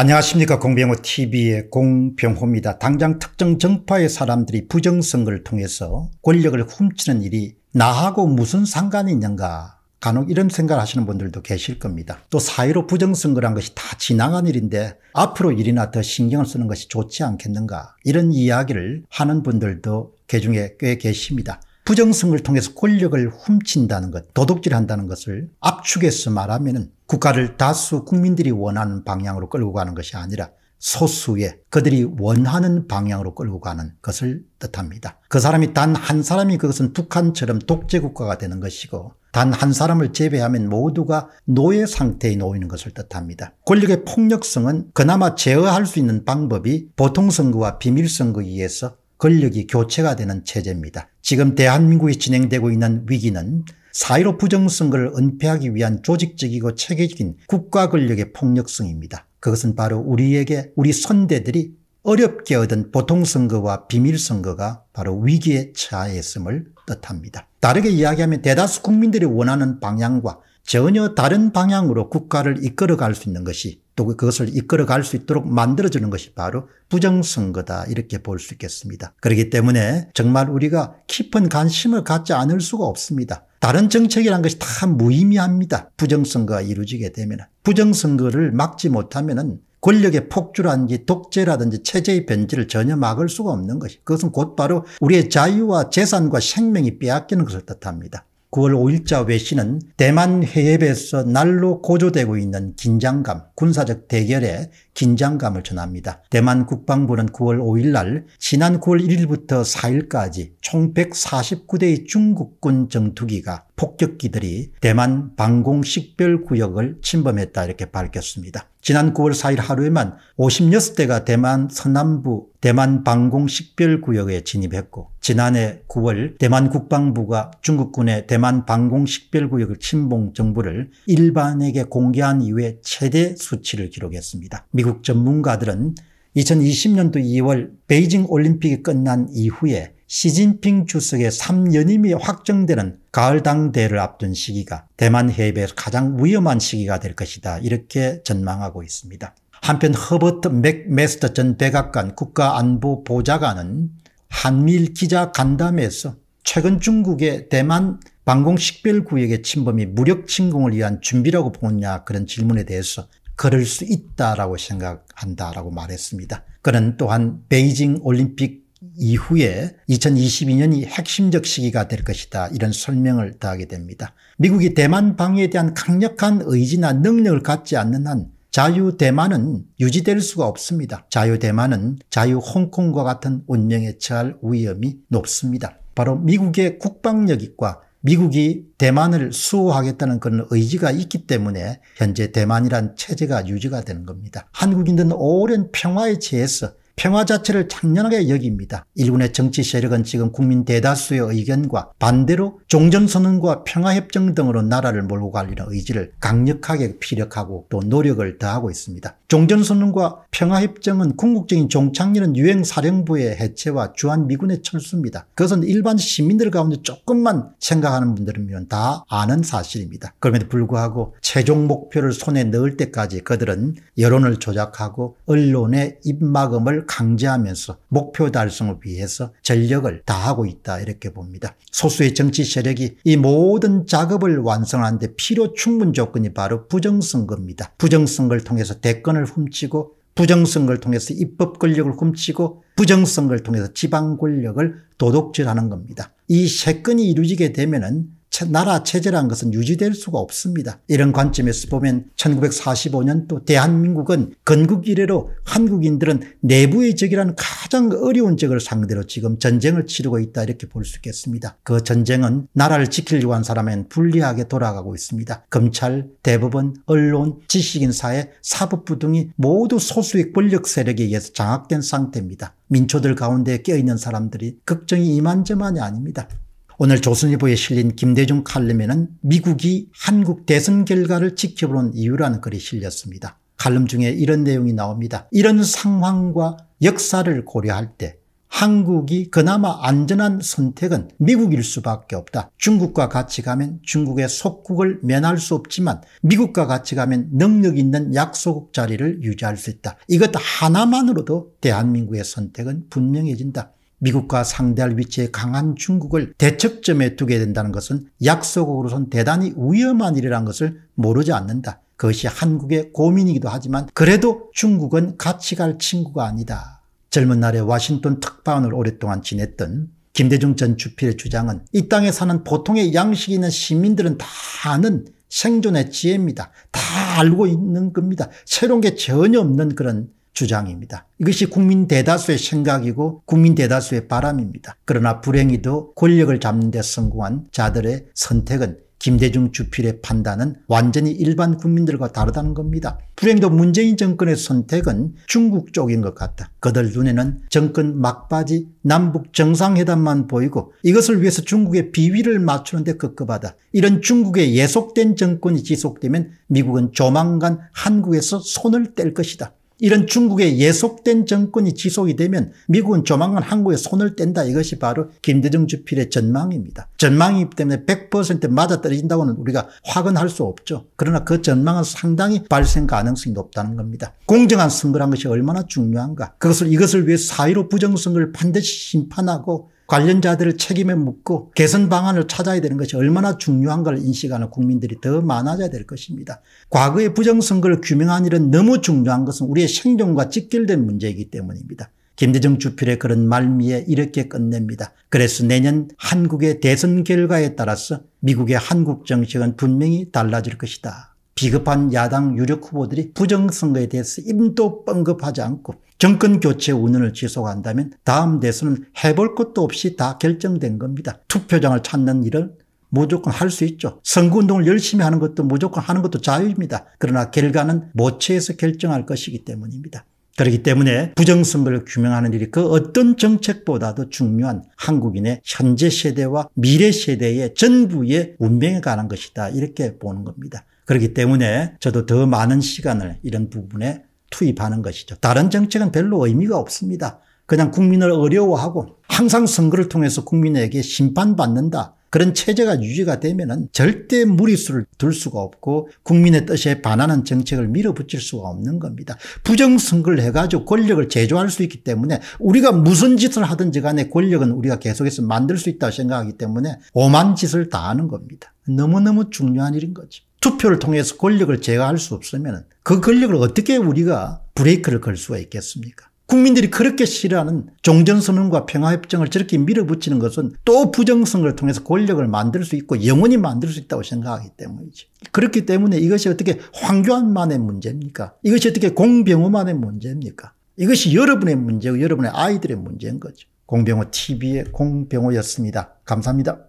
안녕하십니까 공병호TV의 공병호입니다. 당장 특정 정파의 사람들이 부정선거를 통해서 권력을 훔치는 일이 나하고 무슨 상관이 있는가 간혹 이런 생각을 하시는 분들도 계실 겁니다. 또 사회로 부정선거란 것이 다 지나간 일인데 앞으로 일이나 더 신경을 쓰는 것이 좋지 않겠는가 이런 이야기를 하는 분들도 개중에 그 꽤 계십니다. 부정성을 통해서 권력을 훔친다는 것, 도둑질한다는 것을 압축해서 말하면 국가를 다수 국민들이 원하는 방향으로 끌고 가는 것이 아니라 소수의 그들이 원하는 방향으로 끌고 가는 것을 뜻합니다. 그 사람이 단 한 사람이 그것은 북한처럼 독재국가가 되는 것이고 단 한 사람을 제외하면 모두가 노예 상태에 놓이는 것을 뜻합니다. 권력의 폭력성은 그나마 제어할 수 있는 방법이 보통선거와 비밀선거에 의해서 권력이 교체가 되는 체제입니다. 지금 대한민국이 진행되고 있는 위기는 사1로 부정선거를 은폐하기 위한 조직적이고 체계적인 국가 권력의 폭력성입니다. 그것은 바로 우리에게 우리 선대들이 어렵게 얻은 보통선거와 비밀선거가 바로 위기에 처였음을 뜻합니다. 다르게 이야기하면 대다수 국민들이 원하는 방향과 전혀 다른 방향으로 국가를 이끌어갈 수 있는 것이 또 그것을 이끌어갈 수 있도록 만들어주는 것이 바로 부정선거다 이렇게 볼 수 있겠습니다. 그렇기 때문에 정말 우리가 깊은 관심을 갖지 않을 수가 없습니다. 다른 정책이란 것이 다 무의미합니다. 부정선거가 이루어지게 되면 부정선거를 막지 못하면 권력의 폭주라든지 독재라든지 체제의 변질을 전혀 막을 수가 없는 것이 그것은 곧바로 우리의 자유와 재산과 생명이 빼앗기는 것을 뜻합니다. 9월 5일자 외신은 대만 해협에서 날로 고조되고 있는 긴장감, 군사적 대결에 긴장감을 전합니다. 대만 국방부는 9월 5일 날 지난 9월 1일부터 4일까지 총 149대의 중국군 전투기가 폭격기들이 대만 방공 식별구역을 침범했다 이렇게 밝혔습니다. 지난 9월 4일 하루에만 56대가 대만 서남부 대만 방공 식별구역에 진입했고 지난해 9월 대만 국방부가 중국군의 대만 방공 식별구역을 침봉 정보를 일반에게 공개한 이후에 최대 수치를 기록했습니다. 미국 전문가들은 2020년도 2월 베이징 올림픽이 끝난 이후에 시진핑 주석의 3연임이 확정되는 가을 당대를 앞둔 시기가 대만 해협에서 가장 위험한 시기가 될 것이다 이렇게 전망하고 있습니다. 한편 허버트 맥메스터 전 백악관 국가안보보좌관은 한미일 기자 간담회에서 최근 중국의 대만 방공식별구역의 침범이 무력 침공을 위한 준비라고 보느냐 그런 질문에 대해서 그럴 수 있다라고 생각한다라고 말했습니다. 그는 또한 베이징 올림픽 이후에 2022년이 핵심적 시기가 될 것이다 이런 설명을 다하게 됩니다. 미국이 대만 방위에 대한 강력한 의지나 능력을 갖지 않는 한 자유 대만은 유지될 수가 없습니다. 자유 대만은 자유 홍콩과 같은 운명에 처할 위험이 높습니다. 바로 미국의 국방력과 미국이 대만을 수호하겠다는 그런 의지가 있기 때문에 현재 대만이란 체제가 유지가 되는 겁니다. 한국인들은 오랜 평화의 체에서 평화 자체를 당렬하게 여깁니다. 일본의 정치 세력은 지금 국민 대다수의 의견과 반대로 종전선언과 평화협정 등으로 나라를 몰고 가려는 의지를 강력하게 피력하고 또 노력을 더하고 있습니다. 종전선언과 평화협정은 궁극적인 종착리은유행사령부의 해체와 주한미군의 철수입니다. 그것은 일반 시민들 가운데 조금만 생각하는 분들이면 다 아는 사실입니다. 그럼에도 불구하고 최종 목표를 손에 넣을 때까지 그들은 여론을 조작하고 언론의 입막음을 강제하면서 목표 달성을 위해서 전력을 다하고 있다 이렇게 봅니다. 소수의 정치 세력이 이 모든 작업을 완성하는데 필요 충분 조건이 바로 부정선거입니다. 부정선거를 통해서 대권을 훔치고 부정선거를 통해서 입법 권력을 훔치고 부정선거를 통해서 지방 권력을 도둑질하는 겁니다. 이 세건이 이루어지게 되면 은 나라 체제란 것은 유지될 수가 없습니다. 이런 관점에서 보면 1945년 또 대한민국은 건국 이래로 한국인들은 내부의 적이라는 가장 어려운 적을 상대로 지금 전쟁을 치르고 있다 이렇게 볼 수 있겠습니다. 그 전쟁은 나라를 지키려고 한 사람엔 불리하게 돌아가고 있습니다. 검찰, 대법원, 언론, 지식인 사회, 사법부 등이 모두 소수의 권력 세력에 의해서 장악된 상태입니다. 민초들 가운데 껴있는 사람들이 걱정이 이만저만이 아닙니다. 오늘 조선일보에 실린 김대중 칼럼에는 미국이 한국 대선 결과를 지켜보는 이유라는 글이 실렸습니다. 칼럼 중에 이런 내용이 나옵니다. 이런 상황과 역사를 고려할 때 한국이 그나마 안전한 선택은 미국일 수밖에 없다. 중국과 같이 가면 중국의 속국을 면할 수 없지만 미국과 같이 가면 능력 있는 약소국 자리를 유지할 수 있다. 이것 하나만으로도 대한민국의 선택은 분명해진다. 미국과 상대할 위치에 강한 중국을 대척점에 두게 된다는 것은 약속으로선 대단히 위험한 일이라는 것을 모르지 않는다. 그것이 한국의 고민이기도 하지만 그래도 중국은 같이 갈 친구가 아니다. 젊은 날에 와싱턴 특파원을 오랫동안 지냈던 김대중 전 주필의 주장은 이 땅에 사는 보통의 양식이 있는 시민들은 다 아는 생존의 지혜입니다. 다 알고 있는 겁니다. 새로운 게 전혀 없는 그런 주장입니다. 이것이 국민 대다수의 생각이고 국민 대다수의 바람입니다. 그러나 불행히도 권력을 잡는 데 성공한 자들의 선택은 김대중 주필의 판단은 완전히 일반 국민들과 다르다는 겁니다. 불행도 문재인 정권의 선택은 중국 쪽인 것 같다. 그들 눈에는 정권 막바지 남북 정상회담만 보이고 이것을 위해서 중국의 비위를 맞추는데 급급하다. 이런 중국의 예속된 정권이 지속되면 미국은 조만간 한국에서 손을 뗄 것이다. 이런 중국의 예속된 정권이 지속이 되면 미국은 조만간 한국에 손을 뗀다 이것이 바로 김대중 주필의 전망입니다. 전망이기 때문에 100% 맞아떨어진다고는 우리가 확언할 수 없죠. 그러나 그 전망은 상당히 발생 가능성이 높다는 겁니다. 공정한 선거란 것이 얼마나 중요한가. 그것을 이것을 위해 사의로 부정선거를 반드시 심판하고 관련자들을 책임에 묻고 개선 방안을 찾아야 되는 것이 얼마나 중요한가를 인식하는 국민들이 더 많아져야 될 것입니다. 과거의 부정선거를 규명한 일은 너무 중요한 것은 우리의 생존과 직결된 문제이기 때문입니다. 김대중 주필의 그런 말미에 이렇게 끝냅니다. 그래서 내년 한국의 대선 결과에 따라서 미국의 한국 정책은 분명히 달라질 것이다. 비겁한 야당 유력 후보들이 부정선거에 대해서 입도뻥긋하지 않고 정권 교체 운운을 지속한다면 다음 대선은 해볼 것도 없이 다 결정된 겁니다. 투표장을 찾는 일을 무조건 할 수 있죠. 선거운동을 열심히 하는 것도 무조건 하는 것도 자유입니다. 그러나 결과는 모체에서 결정할 것이기 때문입니다. 그렇기 때문에 부정선거를 규명하는 일이 그 어떤 정책보다도 중요한 한국인의 현재 세대와 미래 세대의 전부의 운명에 관한 것이다 이렇게 보는 겁니다. 그렇기 때문에 저도 더 많은 시간을 이런 부분에 투입하는 것이죠. 다른 정책은 별로 의미가 없습니다. 그냥 국민을 어려워하고 항상 선거를 통해서 국민에게 심판받는다. 그런 체제가 유지가 되면은 절대 무리수를 둘 수가 없고 국민의 뜻에 반하는 정책을 밀어붙일 수가 없는 겁니다. 부정선거를 해가지고 권력을 제조할 수 있기 때문에 우리가 무슨 짓을 하든지 간에 권력은 우리가 계속해서 만들 수 있다고 생각하기 때문에 오만 짓을 다 하는 겁니다. 너무너무 중요한 일인 거죠. 투표를 통해서 권력을 제거할수 없으면 그 권력을 어떻게 우리가 브레이크를 걸 수가 있겠습니까? 국민들이 그렇게 싫어하는 종전선언과 평화협정을 저렇게 밀어붙이는 것은 또 부정성을 통해서 권력을 만들 수 있고 영원히 만들 수 있다고 생각하기 때문이지. 그렇기 때문에 이것이 어떻게 황교안만의 문제입니까? 이것이 어떻게 공병호만의 문제입니까? 이것이 여러분의 문제고 여러분의 아이들의 문제인 거죠. 공병호 TV의 공병호였습니다. 감사합니다.